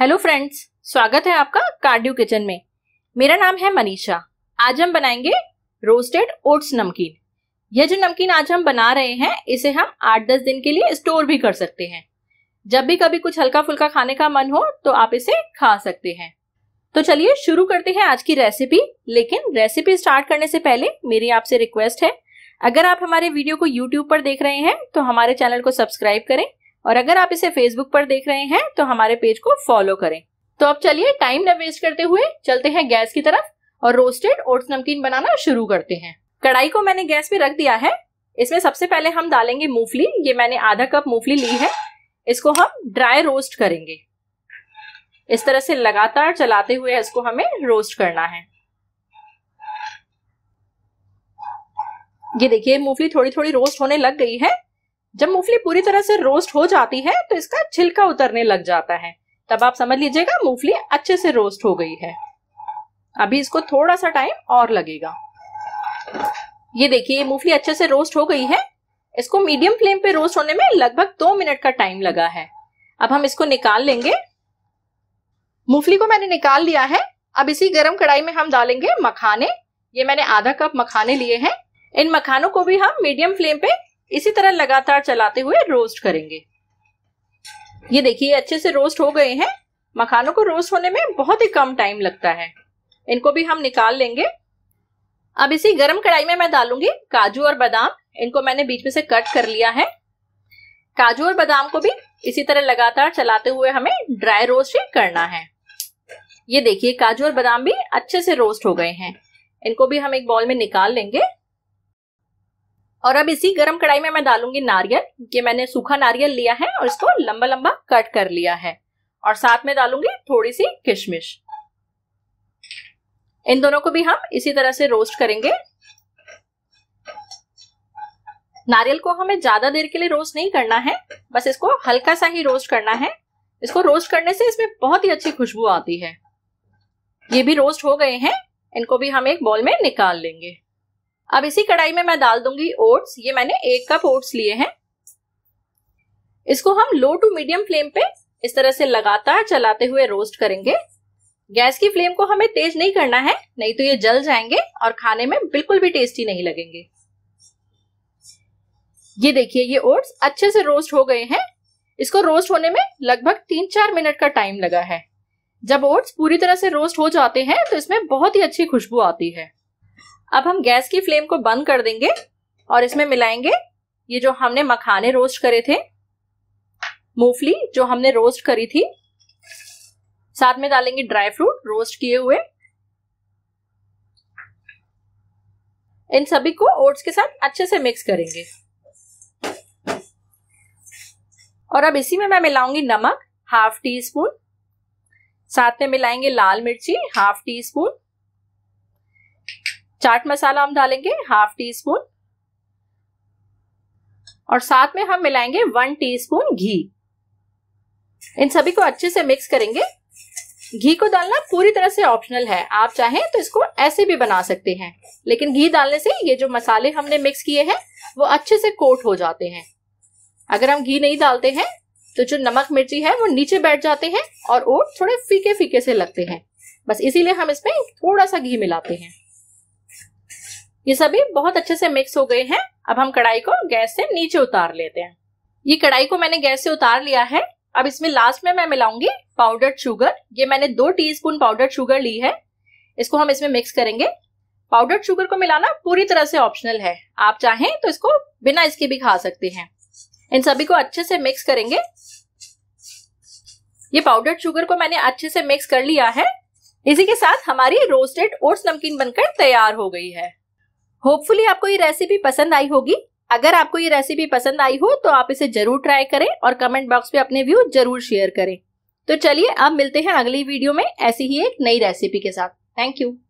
hello friends स्वागत है आपका कार्डियो किचन में मेरा नाम है मनीषा आज हम बनाएंगे रोस्टेड ओट्स नमकीन यह जो नमकीन आज हम बना रहे हैं इसे हम आठ दस दिन के लिए स्टोर भी कर सकते हैं जब भी कभी कुछ हल्का फुल्का खाने का मन हो तो आप इसे खा सकते हैं तो चलिए शुरू करते हैं आज की रेसिपी लेकिन रेसिपी स्टार्ट करने से पहले मेरी आपसे रिक्वेस्ट है अगर आप हमारे वीडियो को यूट्यूब पर देख रहे हैं तो हमारे चैनल को सब्सक्राइब करें और अगर आप इसे फेसबुक पर देख रहे हैं तो हमारे पेज को फॉलो करें तो अब चलिए टाइम न वेस्ट करते हुए चलते हैं गैस की तरफ और रोस्टेड ओट्स नमकीन बनाना शुरू करते हैं कढ़ाई को मैंने गैस पे रख दिया है इसमें सबसे पहले हम डालेंगे मूंगफली ये मैंने आधा कप मूंगफली ली है इसको हम ड्राई रोस्ट करेंगे इस तरह से लगातार चलाते हुए इसको हमें रोस्ट करना है ये देखिए मूंगफली थोड़ी थोड़ी रोस्ट होने लग गई है जब मूंगफली पूरी तरह से रोस्ट हो जाती है तो इसका छिलका उतरने लग जाता है तब आप समझ लीजिएगा मूंगफली अच्छे से रोस्ट हो गई है अभी इसको थोड़ा सा टाइम और लगेगा ये देखिए मूंगफली अच्छे से रोस्ट हो गई है इसको मीडियम फ्लेम पे रोस्ट होने में लगभग दो मिनट का टाइम लगा है अब हम इसको निकाल लेंगे मूंगफली को मैंने निकाल लिया है अब इसी गरम कढ़ाई में हम डालेंगे मखाने ये मैंने आधा कप मखाने लिए हैं इन मखानों को भी हम मीडियम फ्लेम पे इसी तरह लगातार चलाते हुए रोस्ट करेंगे ये देखिए अच्छे से रोस्ट हो गए हैं मखानों को रोस्ट होने में बहुत ही कम टाइम लगता है इनको भी हम निकाल लेंगे अब इसी गरम कढ़ाई में मैं डालूंगी काजू और बादाम इनको मैंने बीच में से कट कर लिया है काजू और बादाम को भी इसी तरह लगातार चलाते हुए हमें ड्राई रोस्ट ही करना है ये देखिए काजू और बादाम भी अच्छे से रोस्ट हो गए हैं इनको भी हम एक बॉल में निकाल लेंगे और अब इसी गरम कढ़ाई में मैं डालूंगी नारियल ये मैंने सूखा नारियल लिया है और इसको लंबा लंबा कट कर लिया है और साथ में डालूंगी थोड़ी सी किशमिश इन दोनों को भी हम इसी तरह से रोस्ट करेंगे नारियल को हमें ज्यादा देर के लिए रोस्ट नहीं करना है बस इसको हल्का सा ही रोस्ट करना है इसको रोस्ट करने से इसमें बहुत ही अच्छी खुशबू आती है ये भी रोस्ट हो गए हैं इनको भी हम एक बॉल में निकाल लेंगे अब इसी कढ़ाई में मैं डाल दूंगी ओट्स ये मैंने एक कप ओट्स लिए हैं इसको हम लो टू मीडियम फ्लेम पे इस तरह से लगातार चलाते हुए रोस्ट करेंगे गैस की फ्लेम को हमें तेज नहीं करना है नहीं तो ये जल जाएंगे और खाने में बिल्कुल भी टेस्टी नहीं लगेंगे ये देखिए ये ओट्स अच्छे से रोस्ट हो गए हैं इसको रोस्ट होने में लगभग तीन चार मिनट का टाइम लगा है जब ओट्स पूरी तरह से रोस्ट हो जाते हैं तो इसमें बहुत ही अच्छी खुशबू आती है अब हम गैस की फ्लेम को बंद कर देंगे और इसमें मिलाएंगे ये जो हमने मखाने रोस्ट करे थे मूंगफली जो हमने रोस्ट करी थी साथ में डालेंगे ड्राई फ्रूट रोस्ट किए हुए इन सभी को ओट्स के साथ अच्छे से मिक्स करेंगे और अब इसी में मैं मिलाऊंगी नमक हाफ टी स्पून साथ में मिलाएंगे लाल मिर्ची half teaspoon chaat masala हम डालेंगे हाफ टी स्पून और साथ में हम मिलाएंगे वन टी स्पून घी इन सभी को अच्छे से मिक्स करेंगे घी को डालना पूरी तरह से ऑप्शनल है आप चाहें तो इसको ऐसे भी बना सकते हैं लेकिन घी डालने से ये जो मसाले हमने मिक्स किए हैं वो अच्छे से कोट हो जाते हैं अगर हम घी नहीं डालते हैं तो जो नमक मिर्ची है वो नीचे बैठ जाते हैं और ओट थोड़े फीके फीके से लगते हैं बस इसीलिए हम इसमें थोड़ा सा घी मिलाते हैं ये सभी बहुत अच्छे से मिक्स हो गए हैं अब हम कढ़ाई को गैस से नीचे उतार लेते हैं ये कढ़ाई को मैंने गैस से उतार लिया है अब इसमें लास्ट में मैं मिलाऊंगी पाउडर्ड शुगर ये मैंने दो टीस्पून पाउडर्ड शुगर ली है इसको हम इसमें मिक्स करेंगे पाउडर्ड शुगर को मिलाना पूरी तरह से ऑप्शनल है आप चाहें तो इसको बिना इसके भी खा सकते हैं इन सभी को अच्छे से मिक्स करेंगे ये पाउडर्ड शुगर को मैंने अच्छे से मिक्स कर लिया है इसी के साथ हमारी रोस्टेड ओट्स नमकीन बनकर तैयार हो गई है होपफुली आपको ये रेसिपी पसंद आई होगी अगर आपको ये रेसिपी पसंद आई हो तो आप इसे जरूर ट्राई करें और कमेंट बॉक्स में अपने व्यू जरूर शेयर करें तो चलिए अब मिलते हैं अगली वीडियो में ऐसी ही एक नई रेसिपी के साथ थैंक यू